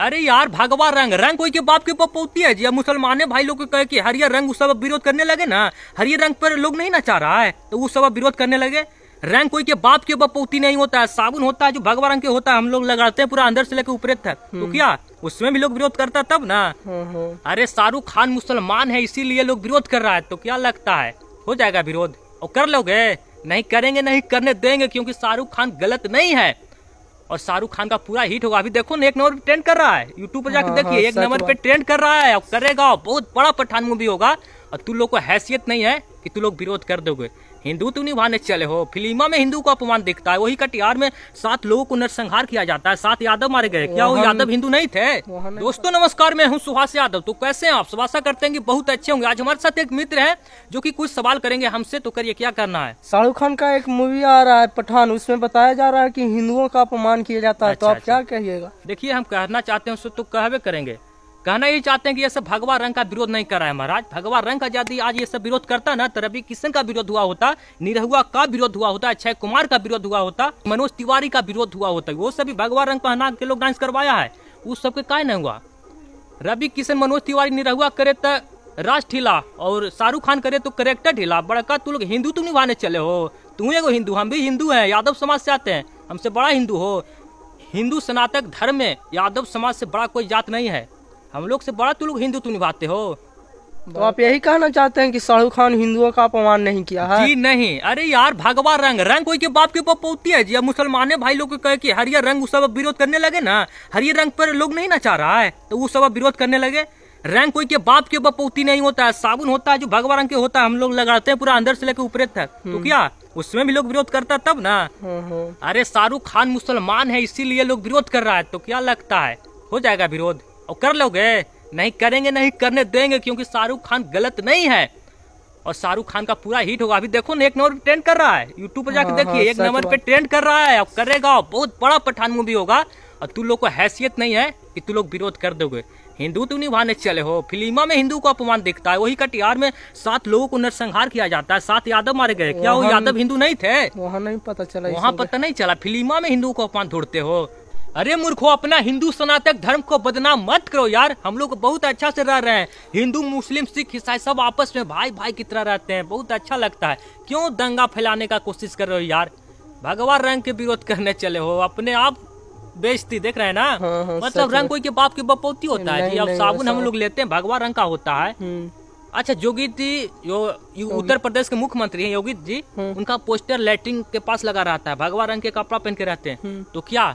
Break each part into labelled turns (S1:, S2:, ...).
S1: अरे यार भगवा रंग रंग कोई के बाप के पपोती है जी मुसलमान भाई लोग कहे कि हरियर रंग उस सब विरोध करने लगे ना हरियर रंग पर लोग नहीं ना चाह रहा है तो उस सब विरोध करने लगे रंग कोई के बाप के बपौती नहीं होता है साबुन होता है जो भगवा रंग के होता है हम लोग लगाते हैं पूरा अंदर से लेकर ऊपर तक तो हम्म। क्या उसमें भी लोग विरोध करता तब ना हम्म, हम्म। अरे शाहरुख खान मुसलमान है इसीलिए लोग विरोध कर रहा है तो क्या लगता है हो जाएगा विरोध और कर लोगे नहीं करेंगे नहीं करने देंगे क्योंकि शाहरुख खान गलत नहीं है और शाहरुख खान का पूरा हिट होगा अभी देखो ना एक नंबर पे ट्रेंड कर रहा है यूट्यूब पर जाकर हाँ, देखिए हाँ, एक नंबर पे ट्रेंड कर रहा है और करेगा बहुत बड़ा पठान मूवी होगा और तुम लोग को हैसियत नहीं है कि तुम लोग विरोध कर दोगे हिंदू तो निभाने चले हो फिल्मा में हिंदू को अपमान दिखता है वही कटिहार में सात लोगों को नरसंहार किया जाता है सात यादव मारे गए क्या वो यादव हिंदू नहीं थे दोस्तों नमस्कार मैं हूँ सुहास यादव तो कैसे हैं आप सुभाषा करते हैं कि बहुत अच्छे होंगे आज हमारे साथ एक मित्र है जो की कुछ सवाल करेंगे हमसे तो करिए क्या करना है शाहरुख खान का एक मूवी आ रहा है पठान उसमें बताया जा रहा है की हिंदुओं का अपमान किया जाता है तो अच्छा, आप क्या अच्छा। कहिएगा देखिए हम कहना चाहते हैं उससे तो कहवे करेंगे कहना ये चाहते हैं कि ये सब भगवा रंग का विरोध नहीं कर रहा है महाराज भगवा रंग का यदि आज ये सब विरोध करता ना तो रवि किशन का विरोध हुआ होता निरहुआ का विरोध हुआ होता अक्षय कुमार का विरोध हुआ होता मनोज तिवारी का विरोध हुआ होता वो सभी भगवा रंग पहना के लोग डांस करवाया है उस सबके का नहीं हुआ रवि किशन मनोज तिवारी निरहुआ करे तो राज ढीला और शाहरुख खान करे तो करेक्टर ढीला बड़का तू लोग हिंदू तुम तो निभाने चले हो तू एगो हिंदू हम भी हिंदू हैं यादव समाज से आते हैं हमसे बड़ा हिंदू हो हिंदू सनातक धर्म में यादव समाज से बड़ा कोई जात नहीं है हम लोग से बड़ा तुम लोग हिंदू तुम निभाते हो तो आप यही कहना चाहते हैं कि शाहरुख खान हिंदुओं का अपमान नहीं किया है जी नहीं अरे यार भगवा रंग रंग कोई के बाप के ऊपर पौती है जी अब मुसलमान भाई लोग को कहे कि हरियर रंग उस सब विरोध करने लगे ना हरियर रंग पर लोग नहीं ना चाह रहा है तो वो सब विरोध करने लगे रंग कोई के बाप के ऊपर पौती नहीं होता है साबुन होता है जो भगवा रंग के होता है हम लोग लगाते हैं पूरा अंदर से लेकर ऊपर तक तो हम्म। क्या उसमें भी लोग विरोध करता तब ना हाँ, हाँ। अरे शाहरुख खान मुसलमान है इसीलिए लोग विरोध कर रहा है तो क्या लगता है हो जाएगा विरोध और कर लोगे नहीं करेंगे नहीं करने देंगे क्योंकि शाहरुख खान गलत नहीं है और शाहरुख खान का पूरा हिट होगा अभी देखो ना एक नंबर पे ट्रेंड कर रहा है यूट्यूब पर जाकर देखिए हाँ, एक नंबर पे ट्रेंड कर रहा है और करेगा बहुत बड़ा पठान मूवी होगा और तू लोग को हैसियत नहीं है कि तू लोग विरोध कर दोगे हिंदू तुम तो निभाने चले हो फिल्मा में हिंदू को अपमान दिखता है वही कटिहार में सात लोगों को नरसंहार किया जाता है सात यादव मारे गए क्या वो यादव हिंदू नहीं थे वहाँ नहीं पता चला वहाँ पता नहीं चला फिल्मा में हिंदू को अपमान ढूंढते हो अरे मूर्खो अपना हिंदू सनातक धर्म को बदनाम मत करो यार हम लोग बहुत अच्छा से रह रहे हैं हिंदू मुस्लिम सिख ईसाई सब आपस में भाई भाई की तरह रहते हैं बहुत अच्छा लगता है क्यों दंगा फैलाने का कोशिश कर रहे हो यार भगवान रंग के विरोध करने चले हो अपने आप बेचती देख रहे हैं ना हाँ, हाँ, मतलब रंग कोई के बाप की बपौती होता है अब साबुन हम लोग लेते हैं भगवान रंग का होता है हम्म। अच्छा योगी जी यो उत्तर प्रदेश के मुख्यमंत्री हैं योगी जी हम्म। उनका पोस्टर लैट्रिन के पास लगा रहता है भगवा रंग के कपड़ा पहन के रहते हैं हम्म। तो क्या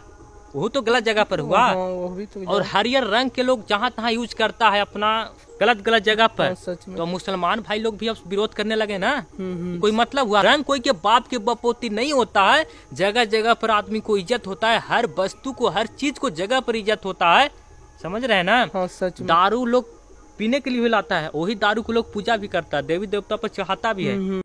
S1: वो तो गलत जगह पर हुआ हाँ, वो भी तो और हरियर रंग के लोग जहाँ तहाँ यूज करता है अपना गलत गलत जगह हाँ, पर तो मुसलमान भाई लोग भी अब विरोध करने लगे ना हम्म, हम्म। कोई मतलब हुआ रंग कोई के बाप के बपोती नहीं होता है जगह जगह पर आदमी को इज्जत होता है हर वस्तु को हर चीज को जगह पर इज्जत होता है समझ रहे हैं ना हाँ, सच दारू लोग पीने के लिए भी लाता है वही दारू को लोग पूजा भी करता है देवी देवता पर चढ़ाता भी है हम्म,